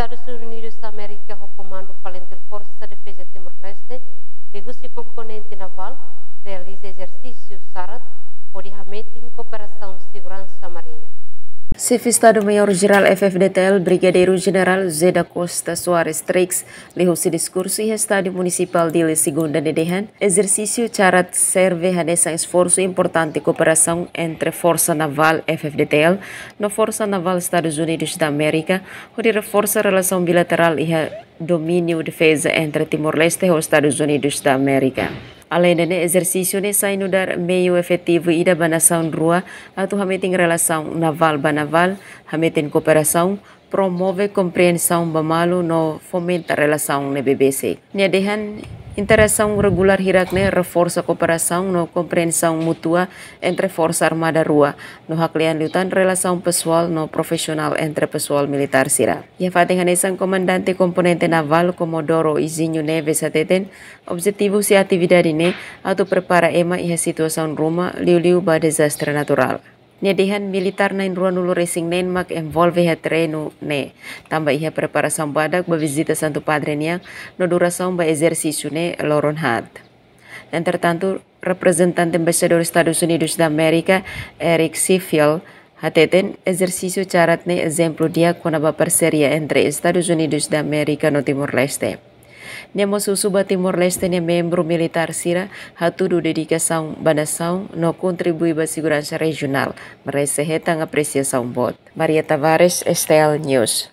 Estados Unidos da América recomenda o valente Força de Defesa Timor-Leste de Rússia componente naval realiza exercício SARAT, originalmente em cooperação segurança marinha. Civista do Maior-Geral FFDTL, Brigadeiro-General Zé da Costa Soares Treix, leu-se discurso em estádio municipal de Segunda Nedehan, exercício para serve a dessa esforço importante cooperação entre Força Naval FFDTL no Força Naval Estados Unidos da América, onde reforça a relação bilateral e a domínio e defesa entre Timor-Leste e os Estados Unidos da América. Além de exercício, sai no dar meio efetivo e da banação rua, atualmente em relação naval-banaval, realmente em cooperação, promove compreensão bamalo no fomenta relação na BBC. Niadehan interação regular hirakne reforça a cooperação no compreensão mútua entre Força Armada Rua, no Haklian-Lutan, relação pessoal no profissional entre pessoal militar Sira. E a sang comandante componente naval Comodoro Izinho Neves Ateten, objetivo se atividade ne, auto prepara EMA e a situação ruma liu-liu ba desastre natural. Nyedihan militer militar nain ulu racing Denmark envolve ha ne. Tambah iha preparação badak bevisita santu Padre nia no duração ba exercício ne loron hat. Entretanto, representante embaixador Estados Unidos da América, Eric Seafield, Hateten, exercício charat ne exemplo dia kona ba parceria entre Estados Unidos da América no Timor-Leste. Nemo Susuba Timor Leste ne membro militar sira hatudu dedicação banação no contribui para segurança regional, merece retang apreciação bot. Maria Tavares, STL News.